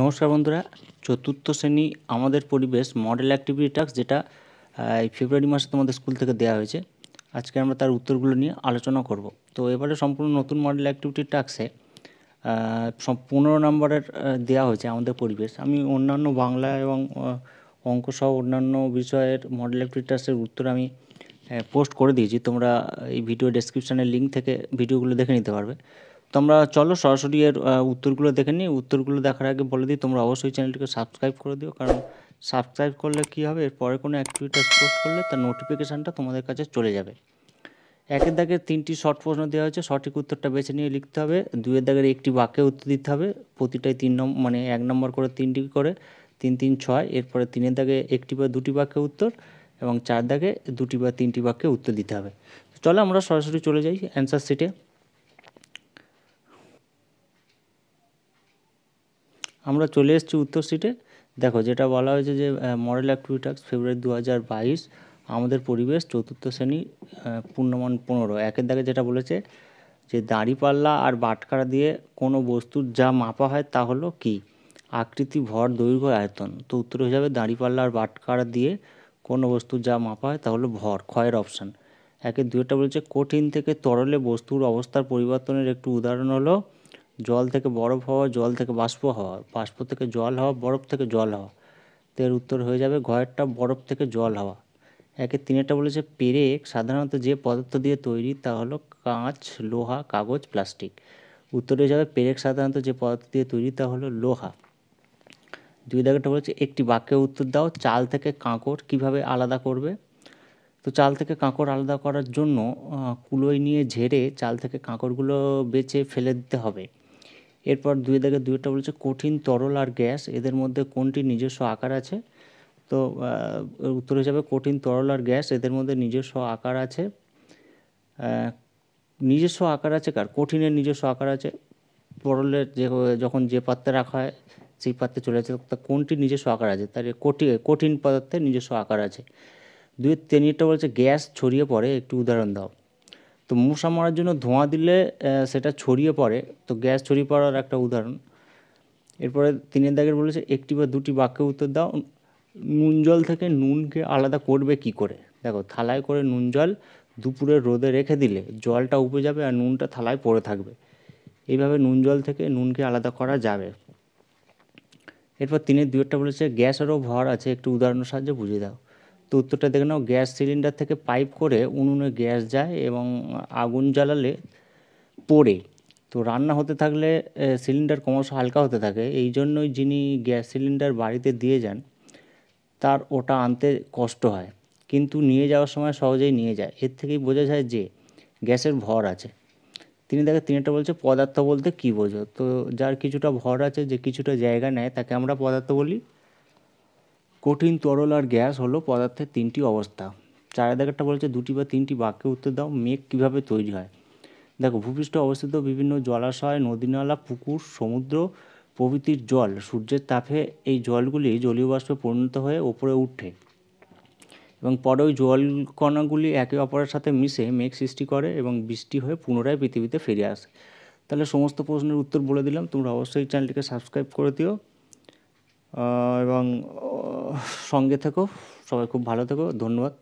নমস্কার বন্ধুরা চতুর্থ শ্রেণী আমাদের পরিবেশ মডেল অ্যাক্টিভিটি টাস্ক যেটা এই ফেব্রুয়ারি মাসে তোমাদের স্কুল থেকে দেওয়া হয়েছে আজকে আমরা তার উত্তরগুলো নিয়ে আলোচনা করব তো এবারে সম্পূর্ণ নতুন মডেল অ্যাক্টিভিটি টাস্কে পনেরো নম্বরের দেওয়া হয়েছে আমাদের পরিবেশ আমি অন্যান্য বাংলা এবং অঙ্ক সহ অন্যান্য বিষয়ের মডেল অ্যাক্টিভিটি টাস্কের উত্তর আমি পোস্ট করে দিয়েছি তোমরা এই ভিডিও ডেসক্রিপশানের লিঙ্ক থেকে ভিডিওগুলো দেখে নিতে পারবে তোমরা চলো সরাসরি এর উত্তরগুলো দেখে নিই উত্তরগুলো দেখার আগে বলে দিই তোমরা অবশ্যই চ্যানেলটিকে সাবস্ক্রাইব করে দিও কারণ সাবস্ক্রাইব করলে কি হবে এরপরে কোনো অ্যাক্টিভিটাস পোস্ট করলে তার নোটিফিকেশানটা তোমাদের কাছে চলে যাবে একের দাগের তিনটি শর্ট প্রশ্ন দেওয়া হয়েছে সঠিক উত্তরটা বেছে নিয়ে লিখতে হবে দুয়ের দাগের একটি বাক্যে উত্তর দিতে হবে প্রতিটাই তিন নম মানে এক নম্বর করে তিনটি করে তিন তিন ছয় এরপরে তিনের দাগে একটি বা দুটি বাক্যে উত্তর এবং চার দাগে দুটি বা তিনটি বাক্যে উত্তর দিতে হবে চলো আমরা সরাসরি চলে যাই অ্যান্সার সিটে আমরা চলে এসেছি উত্তর সিটে দেখো যেটা বলা হয়েছে যে মডেল অ্যাক্টিভিটি ট্যাক্স ফেব্রুয়ারি দু হাজার বাইশ আমাদের পরিবেশ চতুর্থ শ্রেণী পূর্ণমান পনেরো একের দাগে যেটা বলেছে যে দাঁড়িপাল্লা আর বাটখারা দিয়ে কোনো বস্তুর যা মাপা হয় তা হলো কী আকৃতি ভর দৈর্ঘ্য আয়তন তো উত্তর হিসাবে দাঁড়িপাল্লা আর বাটখারা দিয়ে কোনো বস্তু যা মাপা হয় তা হলো ভর ক্ষয়ের অপশান একে দুইটা বলেছে কঠিন থেকে তরলে বস্তুর অবস্থার পরিবর্তনের একটু উদাহরণ হলো জল থেকে বরফ হওয়া জল থেকে বাষ্প হওয়া বাষ্প থেকে জল হওয়া বরফ থেকে জল হওয়া তো এর উত্তর হয়ে যাবে ঘরেরটা বরফ থেকে জল হওয়া একে তিনেরটা বলেছে পেরেক সাধারণত যে পদার্থ দিয়ে তৈরি তা হলো কাঁচ লোহা কাগজ প্লাস্টিক উত্তর হয়ে যাবে পেরেক সাধারণত যে পদার্থ দিয়ে তৈরি তা হলো লোহা দুই দাগটা বলেছে একটি বাক্যে উত্তর দাও চাল থেকে কাঁকড় কিভাবে আলাদা করবে তো চাল থেকে কাঁকড় আলাদা করার জন্য কুলোয় নিয়ে ঝেড়ে চাল থেকে কাঁকড়গুলো বেছে ফেলে দিতে হবে এরপর দুই দাগে দুইটা বলছে কঠিন তরল আর গ্যাস এদের মধ্যে কোনটি নিজস্ব আকার আছে তো উত্তর হিসাবে কঠিন তরল আর গ্যাস এদের মধ্যে নিজস্ব আকার আছে নিজস্ব আকার আছে কার কঠিনের নিজস্ব আকার আছে তরলের যে যখন যে পাত্রে রাখা হয় সেই পাত্রে চলে যাচ্ছে তা কোনটি নিজস্ব আকার আছে তার কঠি কঠিন পদার্থের নিজস্ব আকার আছে দুই তিনটা বলছে গ্যাস ছড়িয়ে পড়ে একটু উদাহরণ দাও তো মশা মারার জন্য ধোঁয়া দিলে সেটা ছড়িয়ে পড়ে তো গ্যাস ছড়িয়ে পড়ার একটা উদাহরণ এরপরে তিনের দাগের বলেছে একটি বা দুটি বাক্যে উত্তর দাও নুন জল থেকে নুনকে আলাদা করবে কি করে দেখো থালায় করে নুন জল দুপুরে রোদে রেখে দিলে জলটা উপে যাবে আর নুনটা থালায় পড়ে থাকবে এইভাবে নুন জল থেকে নুনকে আলাদা করা যাবে এরপর তিনের একটা বলেছে গ্যাস আরও ভর আছে একটু উদাহরণের সাহায্যে বুঝিয়ে দাও তো উত্তরটা দেখে নাও গ্যাস সিলিন্ডার থেকে পাইপ করে উনুনে গ্যাস যায় এবং আগুন জ্বালালে পড়ে তো রান্না হতে থাকলে সিলিন্ডার ক্রমশ হালকা হতে থাকে এই জন্যই যিনি গ্যাস সিলিন্ডার বাড়িতে দিয়ে যান তার ওটা আনতে কষ্ট হয় কিন্তু নিয়ে যাওয়ার সময় সহজেই নিয়ে যায় এর থেকেই বোঝা যায় যে গ্যাসের ভর আছে তিনি দেখে তিনিটা বলছে পদার্থ বলতে কী বোঝো তো যার কিছুটা ভর আছে যে কিছুটা জায়গা নেয় তাকে আমরা পদার্থ বলি কঠিন তরল আর গ্যাস হলো পদার্থের তিনটি অবস্থা চার দেখারটা বলেছে দুটি বা তিনটি বাক্যে উত্তর দাও মেঘ কীভাবে তৈরি হয় দেখো ভূপৃষ্ঠে অবস্থিত বিভিন্ন জলাশয় নদীনালা পুকুর সমুদ্র প্রভৃতির জল সূর্যের তাপে এই জলগুলি জলীয় বাষ্পে পরিণত হয়ে ওপরে উঠে এবং পরে ওই জলকণাগুলি একে অপরের সাথে মিশে মেঘ সৃষ্টি করে এবং বৃষ্টি হয়ে পুনরায় পৃথিবীতে ফিরে আসে তাহলে সমস্ত প্রশ্নের উত্তর বলে দিলাম তোমরা অবশ্যই চ্যানেলটিকে সাবস্ক্রাইব করে দিও এবং সঙ্গে থেকো সবাই খুব ভালো থেকো ধন্যবাদ